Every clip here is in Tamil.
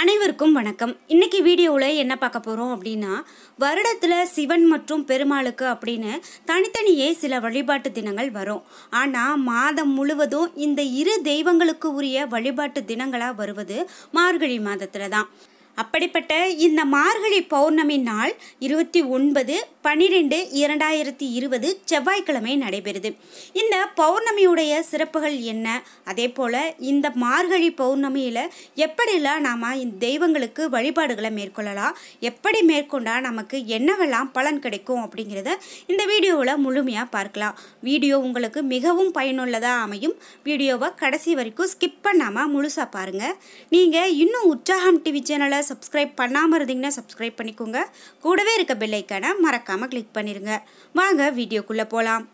அனைவருக்கும் வணக்கம் இன்னைக்கு வீடியோவில் என்ன பார்க்க போகிறோம் அப்படின்னா வருடத்தில் சிவன் மற்றும் பெருமாளுக்கு அப்படின்னு தனித்தனியே சில வழிபாட்டு தினங்கள் வரும் ஆனால் மாதம் முழுவதும் இந்த இரு தெய்வங்களுக்கு உரிய வழிபாட்டு தினங்களாக வருவது மார்கழி மாதத்தில் தான் அப்படிப்பட்ட இந்த மார்கழி பௌர்ணமி நாள் இருபத்தி ஒன்பது பன்னிரெண்டு இரண்டாயிரத்தி இருபது செவ்வாய்க்கிழமை நடைபெறுது இந்த பௌர்ணமியுடைய சிறப்புகள் என்ன அதே போல் இந்த மார்கழி பௌர்ணமியில் எப்படிலாம் நாம் இந்த தெய்வங்களுக்கு வழிபாடுகளை மேற்கொள்ளலாம் எப்படி மேற்கொண்டால் நமக்கு என்னவெல்லாம் பலன் கிடைக்கும் அப்படிங்கிறத இந்த வீடியோவில் முழுமையாக பார்க்கலாம் வீடியோ உங்களுக்கு மிகவும் பயனுள்ளதாக அமையும் வீடியோவை கடைசி வரைக்கும் ஸ்கிப் பண்ணாமல் முழுசாக பாருங்கள் நீங்கள் இன்னும் உற்சாகம் டிவி சேனலை சப்ஸ்கிரைப் பண்ணாமல் இருந்தீங்கன்னா சப்ஸ்கிரைப் பண்ணிக்கோங்க கூடவே இருக்க பெல்லைக்கானை மறக்காமல் கிளிக் பண்ணிடுங்க வாங்க வீடியோக்குள்ளே போகலாம்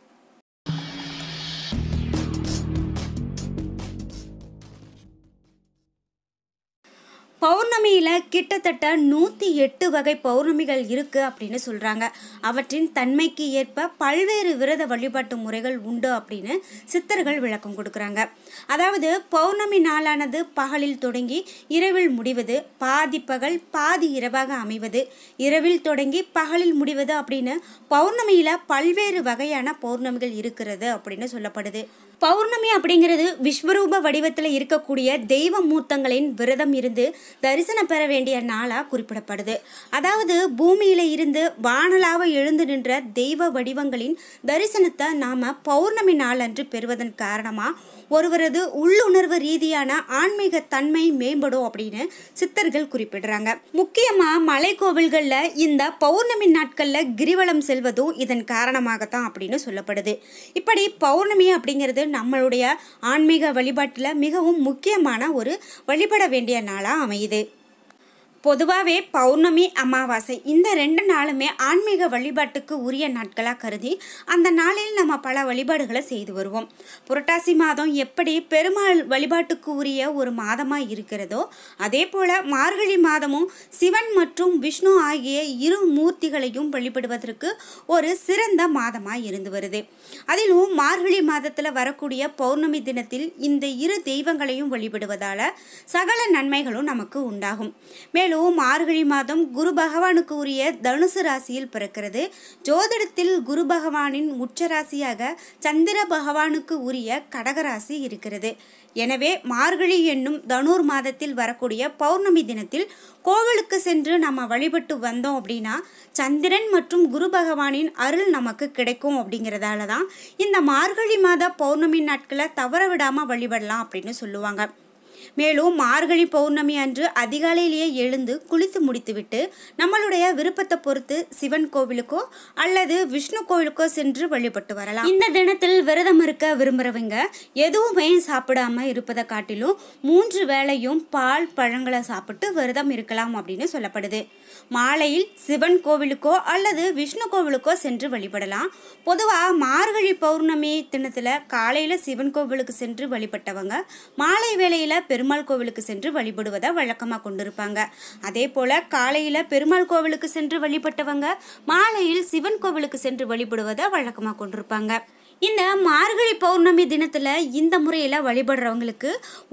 பௌர்ணமியில் கிட்டத்தட்ட நூற்றி எட்டு வகை பௌர்ணமிகள் இருக்குது அப்படின்னு சொல்கிறாங்க அவற்றின் தன்மைக்கு ஏற்ப பல்வேறு விரத வழிபாட்டு முறைகள் உண்டு அப்படின்னு சித்தர்கள் விளக்கம் கொடுக்குறாங்க அதாவது பௌர்ணமி நாளானது பகலில் தொடங்கி இரவில் முடிவது பாதி பகல் பாதி இரவாக அமைவது இரவில் தொடங்கி பகலில் முடிவது அப்படின்னு பௌர்ணமியில் பல்வேறு வகையான பௌர்ணமிகள் இருக்கிறது அப்படின்னு சொல்லப்படுது பௌர்ணமி அப்படிங்கிறது விஸ்வரூப வடிவத்தில் இருக்கக்கூடிய தெய்வ மூர்த்தங்களின் விரதம் இருந்து தரிசனம் பெற வேண்டிய நாளாக குறிப்பிடப்படுது அதாவது பூமியில் இருந்து வானலாக எழுந்து நின்ற தெய்வ வடிவங்களின் தரிசனத்தை நாம் பௌர்ணமி நாளன்று பெறுவதன் காரணமாக ஒருவரது உள்ளுணர்வு ரீதியான ஆன்மீக தன்மை மேம்படும் அப்படின்னு சித்தர்கள் குறிப்பிடுறாங்க முக்கியமாக மலை கோவில்களில் இந்த பௌர்ணமி நாட்களில் கிரிவலம் செல்வதும் இதன் காரணமாகத்தான் அப்படின்னு சொல்லப்படுது இப்படி பௌர்ணமி அப்படிங்கிறது நம்மளுடைய ஆன்மீக வழிபாட்டில் மிகவும் முக்கியமான ஒரு வழிபட வேண்டிய நாளாக அமையுது பொதுவாகவே பௌர்ணமி அமாவாசை இந்த ரெண்டு நாளுமே ஆன்மீக வழிபாட்டுக்கு உரிய நாட்களாக கருதி அந்த நாளில் நம்ம பல வழிபாடுகளை செய்து வருவோம் புரட்டாசி மாதம் எப்படி பெருமாள் வழிபாட்டுக்கு உரிய ஒரு மாதமாக இருக்கிறதோ அதே போல் மார்கழி மாதமும் சிவன் மற்றும் விஷ்ணு ஆகிய இரு மூர்த்திகளையும் வழிபடுவதற்கு ஒரு சிறந்த மாதமாக இருந்து வருது அதிலும் மார்கழி மாதத்தில் வரக்கூடிய பௌர்ணமி தினத்தில் இந்த இரு தெய்வங்களையும் வழிபடுவதால் சகல நன்மைகளும் நமக்கு உண்டாகும் மேலும் நிலவும் மார்கழி மாதம் குரு பகவானுக்கு உரிய தனுசு ராசியில் பிறக்கிறது ஜோதிடத்தில் குரு பகவானின் உச்ச ராசியாக சந்திர பகவானுக்கு உரிய கடகராசி இருக்கிறது எனவே மார்கழி என்னும் தனுர் மாதத்தில் வரக்கூடிய பௌர்ணமி தினத்தில் கோவிலுக்கு சென்று நம்ம வழிபட்டு வந்தோம் அப்படின்னா சந்திரன் மற்றும் குரு பகவானின் அருள் நமக்கு கிடைக்கும் அப்படிங்கிறதால தான் இந்த மார்கழி மாத பௌர்ணமி நாட்களை தவற விடாமல் வழிபடலாம் அப்படின்னு சொல்லுவாங்க மேலும் மார்கழி பௌர்ணமி அன்று அதிகாலையிலேயே எழுந்து குளித்து முடித்துவிட்டு நம்மளுடைய விருப்பத்தை பொறுத்து சிவன் கோவிலுக்கோ அல்லது விஷ்ணு கோவிலுக்கோ சென்று வழிபட்டு வரலாம் இந்த தினத்தில் விரதம் இருக்க விரும்புகிறவங்க எதுவுமே சாப்பிடாம இருப்பதை காட்டிலும் மூன்று வேளையும் பால் பழங்களை சாப்பிட்டு விரதம் இருக்கலாம் அப்படின்னு சொல்லப்படுது மாலையில் சிவன் கோவிலுக்கோ அல்லது விஷ்ணு கோவிலுக்கோ சென்று வழிபடலாம் பொதுவாக மார்கழி பௌர்ணமி தினத்தில் காலையில் சிவன் கோவிலுக்கு சென்று வழிபட்டவங்க மாலை வேளையில் பெருமாள் கோவிலுக்கு சென்று வழிபடுவதை வழக்கமாக கொண்டிருப்பாங்க அதே போல் காலையில் பெருமாள் கோவிலுக்கு சென்று வழிபட்டவங்க மாலையில் சிவன் கோவிலுக்கு சென்று வழிபடுவதை வழக்கமாக கொண்டிருப்பாங்க இந்த மார்கழி பௌர்ணமி தினத்தில் இந்த முறையில் வழிபடுறவங்களுக்கு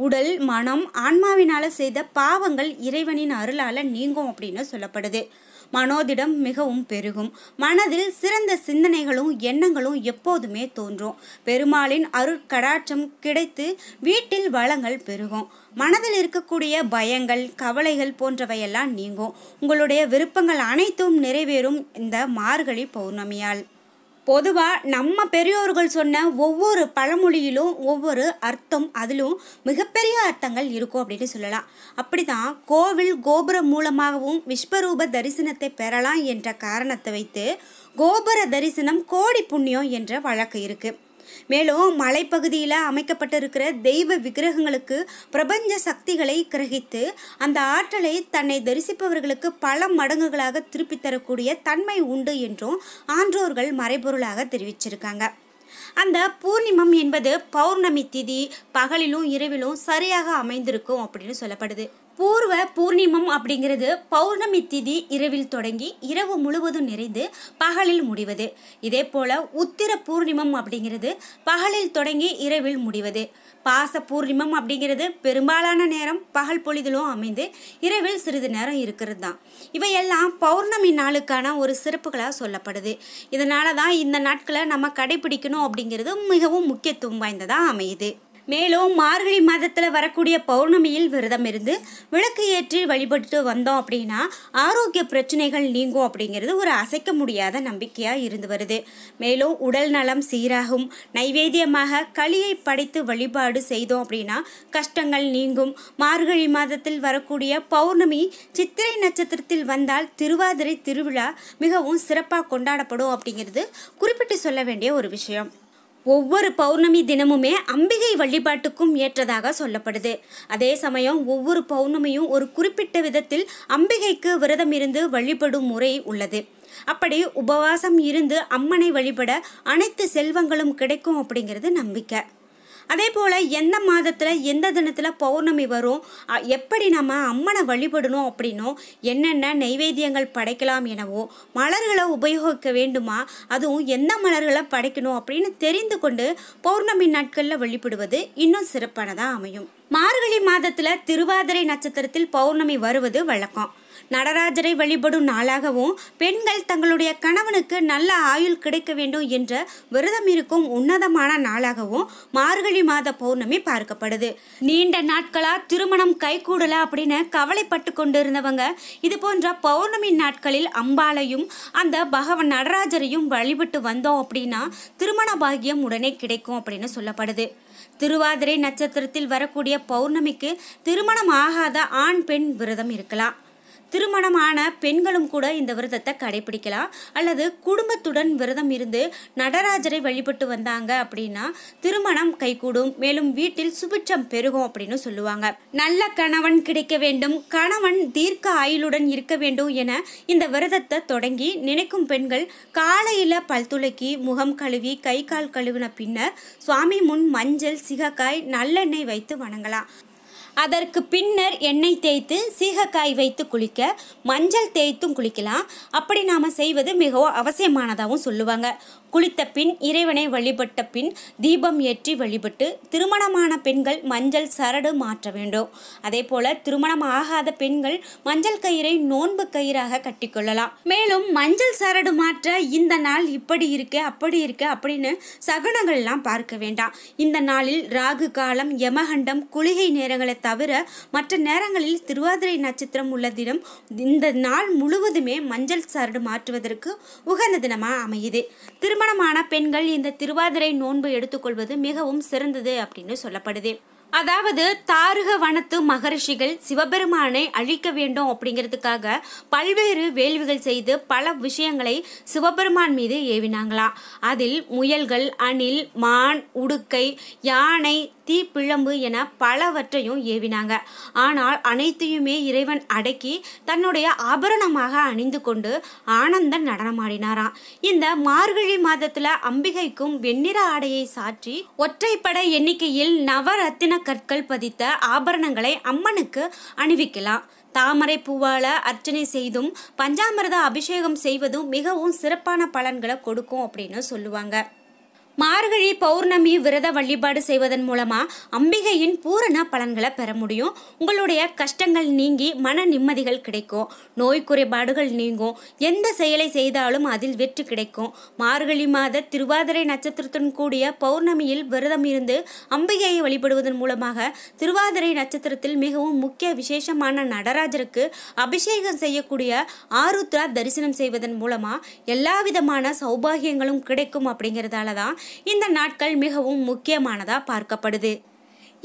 உடல் மனம் ஆன்மாவினால் செய்த பாவங்கள் இறைவனின் அருளால் நீங்கும் அப்படின்னு சொல்லப்படுது மனோதிடம் மிகவும் பெருகும் மனதில் சிறந்த சிந்தனைகளும் எண்ணங்களும் எப்போதுமே தோன்றும் பெருமாளின் அருட்கடாட்சம் கிடைத்து வீட்டில் வளங்கள் பெருகும் மனதில் இருக்கக்கூடிய பயங்கள் கவலைகள் போன்றவையெல்லாம் நீங்கும் உங்களுடைய விருப்பங்கள் அனைத்தும் நிறைவேறும் இந்த மார்கழி பௌர்ணமியால் பொதுவாக நம்ம பெரியோர்கள் சொன்ன ஒவ்வொரு பழமொழியிலும் ஒவ்வொரு அர்த்தம் அதிலும் மிகப்பெரிய அர்த்தங்கள் இருக்கும் அப்படின்னு சொல்லலாம் அப்படி தான் கோவில் கோபுரம் மூலமாகவும் விஸ்வரூப தரிசனத்தை பெறலாம் என்ற காரணத்தை வைத்து கோபுர தரிசனம் கோடி புண்ணியம் என்ற வழக்கு இருக்குது மேலும் மலைப்பகுதியில் அமைக்கப்பட்டிருக்கிற தெய்வ விக்கிரகங்களுக்கு பிரபஞ்ச சக்திகளை கிரகித்து அந்த ஆற்றலை தன்னை தரிசிப்பவர்களுக்கு பல மடங்குகளாக திருப்பித் தரக்கூடிய தன்மை உண்டு என்றும் ஆன்றோர்கள் மறைபொருளாக தெரிவிச்சிருக்காங்க அந்த பூர்ணிமம் என்பது பௌர்ணமி திதி பகலிலும் இரவிலும் சரியாக அமைந்திருக்கும் அப்படின்னு சொல்லப்படுது பூர்வ பூர்ணிமம் அப்படிங்கிறது பௌர்ணமி திதி இரவில் தொடங்கி இரவு முழுவதும் நிறைந்து பகலில் முடிவது இதே போல் உத்திர பூர்ணிமம் அப்படிங்கிறது பகலில் தொடங்கி இரவில் முடிவது பாச பூர்ணிமம் அப்படிங்கிறது பெரும்பாலான நேரம் பகல் பொழுதிலும் அமைந்து இரவில் சிறிது நேரம் இருக்கிறது தான் இவையெல்லாம் பௌர்ணமி நாளுக்கான ஒரு சிறப்புகளாக சொல்லப்படுது இதனால தான் இந்த நாட்களை நம்ம கடைபிடிக்கணும் அப்படிங்கிறது மிகவும் முக்கியத்துவம் வாய்ந்ததாக அமையுது மேலும் மார்கழி மாதத்தில் வரக்கூடிய பௌர்ணமியில் விரதம் இருந்து விளக்கு ஏற்றி வழிபட்டு வந்தோம் அப்படின்னா ஆரோக்கிய பிரச்சனைகள் நீங்கும் அப்படிங்கிறது ஒரு அசைக்க முடியாத நம்பிக்கையாக இருந்து வருது மேலும் உடல் நலம் சீராகும் நைவேத்தியமாக களியை படைத்து வழிபாடு செய்தோம் அப்படின்னா கஷ்டங்கள் நீங்கும் மார்கழி மாதத்தில் வரக்கூடிய பௌர்ணமி சித்திரை நட்சத்திரத்தில் வந்தால் திருவாதிரை திருவிழா மிகவும் சிறப்பாக கொண்டாடப்படும் அப்படிங்கிறது குறிப்பிட்டு சொல்ல வேண்டிய ஒரு விஷயம் ஒவ்வொரு பௌர்ணமி தினமுமே அம்பிகை வழிபாட்டுக்கும் ஏற்றதாக சொல்லப்படுது அதே சமயம் ஒவ்வொரு பௌர்ணமியும் ஒரு குறிப்பிட்ட விதத்தில் அம்பிகைக்கு விரதம் இருந்து வழிபடும் முறை உள்ளது அப்படி உபவாசம் இருந்து அம்மனை வழிபட அனைத்து செல்வங்களும் கிடைக்கும் அப்படிங்கிறது நம்பிக்கை அதே போல் எந்த மாதத்தில் எந்த தினத்தில் பௌர்ணமி வரும் எப்படி நம்ம அம்மனை வழிபடணும் அப்படின்னும் என்னென்ன நைவேத்தியங்கள் படைக்கலாம் எனவோ மலர்களை உபயோகிக்க வேண்டுமா அதுவும் எந்த மலர்களை படைக்கணும் அப்படின்னு தெரிந்து கொண்டு பௌர்ணமி நாட்களில் வழிபடுவது இன்னும் சிறப்பானதாக அமையும் மார்கழி மாதத்தில் திருவாதிரை நட்சத்திரத்தில் பௌர்ணமி வருவது வழக்கம் நடராஜரை வழிபடும் நாளாகவும் பெண்கள் தங்களுடைய கணவனுக்கு நல்ல ஆயுள் கிடைக்க வேண்டும் என்ற விரதம் இருக்கும் உன்னதமான நாளாகவும் மார்கழி மாத பௌர்ணமி பார்க்கப்படுது நீண்ட நாட்களா திருமணம் கைகூடல அப்படின்னு கவலைப்பட்டு கொண்டிருந்தவங்க இது போன்ற பௌர்ணமி நாட்களில் அம்பாலையும் அந்த பகவன் நடராஜரையும் வழிபட்டு வந்தோம் அப்படின்னா திருமண பாகியம் உடனே கிடைக்கும் அப்படின்னு சொல்லப்படுது திருவாதிரை நட்சத்திரத்தில் வரக்கூடிய பௌர்ணமிக்கு திருமணம் ஆகாத ஆண் பெண் விரதம் இருக்கலாம் திருமணமான பெண்களும் கூட இந்த விரதத்தை கடைபிடிக்கலாம் அல்லது குடும்பத்துடன் விரதம் இருந்து நடராஜரை வழிபட்டு வந்தாங்க அப்படின்னா திருமணம் கைகூடும் மேலும் வீட்டில் சுபிட்சம் பெருகும் அப்படின்னு சொல்லுவாங்க நல்ல கணவன் கிடைக்க வேண்டும் கணவன் தீர்க்க ஆயுளுடன் இருக்க வேண்டும் என இந்த விரதத்தை தொடங்கி நினைக்கும் பெண்கள் காலையில் பல் துளக்கி முகம் கழுவி கை கால் கழுவின பின்னர் சுவாமி முன் மஞ்சள் சிகக்காய் நல்லெண்ணெய் வைத்து வணங்கலாம் அதற்கு பின்னர் எண்ணெய் தேய்த்து சீகக்காய் வைத்து குளிக்க மஞ்சள் தேய்த்தும் குளிக்கலாம் அப்படி நாம் செய்வது மிகவும் அவசியமானதாகவும் சொல்லுவாங்க குளித்த பின் இறைவனை வழிபட்ட பின் தீபம் ஏற்றி வழிபட்டு திருமணமான பெண்கள் மஞ்சள் சரடு மாற்ற வேண்டும் அதே போல திருமணம் ஆகாத பெண்கள் மஞ்சள் கயிறை நோன்பு கயிறாக கட்டிக்கொள்ளலாம் மேலும் மஞ்சள் சரடு மாற்ற இந்த நாள் இப்படி இருக்கு அப்படி இருக்கு அப்படின்னு சகுனங்கள்லாம் பார்க்க வேண்டாம் இந்த நாளில் ராகு காலம் யமகண்டம் குளிகை நேரங்களை தவிர மற்ற நேரங்களில் திருவாதிரை நட்சத்திரம் உள்ள தினம் இந்த நாள் முழுவதுமே மஞ்சள் சரடு மாற்றுவதற்கு உகந்த தினமாக அமையுது திருமண திருமணமான பெண்கள் இந்த திருவாதிரை நோன்பு எடுத்துக்கொள்வது மிகவும் சிறந்தது அப்படின்னு சொல்லப்படுது அதாவது தாரக வனத்து மகரிஷிகள் சிவபெருமானை அழிக்க வேண்டும் அப்படிங்கிறதுக்காக பல்வேறு வேள்விகள் செய்து பல விஷயங்களை சிவபெருமான் மீது ஏவினாங்களாம் அதில் முயல்கள் அணில் மான் உடுக்கை யானை தீ பிழம்பு என பலவற்றையும் ஏவினாங்க ஆனால் அனைத்தையுமே இறைவன் அடக்கி தன்னுடைய ஆபரணமாக அணிந்து கொண்டு ஆனந்தன் நடனமாடினாராம் இந்த மார்கழி மாதத்தில் அம்பிகைக்கும் வெண்ணிற ஆடையை சாற்றி ஒற்றைப்பட எண்ணிக்கையில் நவரத்தின கற்கள் பதித்த ஆபரணங்களை அம்மனுக்கு அணிவிக்கலாம் தாமரை பூவால் அர்ச்சனை செய்தும் பஞ்சாமிரத அபிஷேகம் செய்வதும் மிகவும் சிறப்பான பலன்களை கொடுக்கும் அப்படின்னு சொல்லுவாங்க மார்கழி பௌர்ணமி விரத வழிபாடு செய்வதன் மூலமாக அம்பிகையின் பூரண பலன்களை பெற முடியும் உங்களுடைய கஷ்டங்கள் நீங்கி மன நிம்மதிகள் கிடைக்கும் நோய் குறைபாடுகள் நீங்கும் எந்த செயலை செய்தாலும் அதில் வெற்றி கிடைக்கும் மார்கழி மாத திருவாதிரை நட்சத்திரத்துடன் கூடிய பௌர்ணமியில் விரதம் இருந்து அம்பிகையை வழிபடுவதன் மூலமாக திருவாதிரை நட்சத்திரத்தில் மிகவும் முக்கிய விசேஷமான நடராஜருக்கு அபிஷேகம் செய்யக்கூடிய ஆருத்ரா தரிசனம் செய்வதன் மூலமாக எல்லா விதமான சௌபாகியங்களும் கிடைக்கும் அப்படிங்கிறதால தான் இந்த நாட்கள் மிகவும் முக்கியமானதாக பார்க்கப்படுது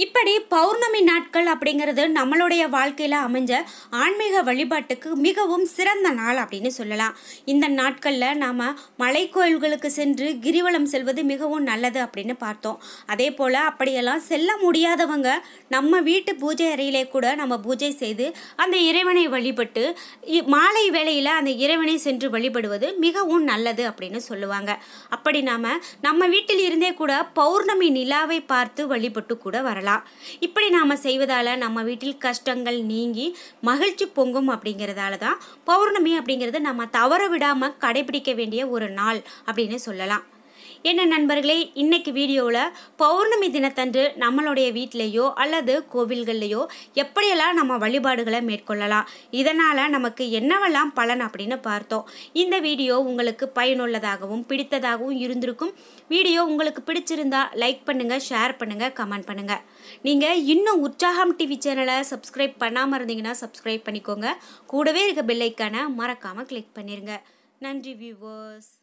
இப்படி பௌர்ணமி நாட்கள் அப்படிங்கிறது நம்மளுடைய வாழ்க்கையில் அமைஞ்ச ஆன்மீக வழிபாட்டுக்கு மிகவும் சிறந்த நாள் அப்படின்னு சொல்லலாம் இந்த நாட்களில் நாம் மலை கோயில்களுக்கு சென்று கிரிவலம் செல்வது மிகவும் நல்லது அப்படின்னு பார்த்தோம் அதே போல் அப்படியெல்லாம் செல்ல முடியாதவங்க நம்ம வீட்டு பூஜை அறையிலே கூட நம்ம பூஜை செய்து அந்த இறைவனை வழிபட்டு மாலை வேளையில் அந்த இறைவனை சென்று வழிபடுவது மிகவும் நல்லது அப்படின்னு சொல்லுவாங்க அப்படி நாம் நம்ம வீட்டில் இருந்தே கூட பௌர்ணமி நிலாவை பார்த்து வழிபட்டு கூட வரலாம் செய்யலாம் இப்படி நாம் செய்வதால் நம்ம வீட்டில் கஷ்டங்கள் நீங்கி மகிழ்ச்சி பொங்கும் அப்படிங்கிறதால தான் பௌர்ணமி அப்படிங்கிறது நம்ம தவற விடாமல் கடைபிடிக்க வேண்டிய ஒரு நாள் அப்படின்னு சொல்லலாம் என்ன நண்பர்களே இன்னைக்கு வீடியோவில் பௌர்ணமி தினத்தன்று நம்மளுடைய வீட்டிலையோ அல்லது கோவில்கள்லையோ எப்படியெல்லாம் நம்ம வழிபாடுகளை மேற்கொள்ளலாம் இதனால் நமக்கு என்னவெல்லாம் பலன் அப்படின்னு பார்த்தோம் இந்த வீடியோ உங்களுக்கு பயனுள்ளதாகவும் பிடித்ததாகவும் இருந்திருக்கும் வீடியோ உங்களுக்கு பிடிச்சிருந்தா லைக் பண்ணுங்கள் ஷேர் பண்ணுங்கள் கமெண்ட் பண்ணுங்கள் நீங்கள் இன்னும் உற்சாகம் டிவி சேனலை சப்ஸ்கிரைப் பண்ணாமல் இருந்தீங்கன்னா சப்ஸ்கிரைப் பண்ணிக்கோங்க கூடவே இருக்க பெல்லைக்கான மறக்காமல் கிளிக் பண்ணிடுங்க நன்றி வியூவர்ஸ்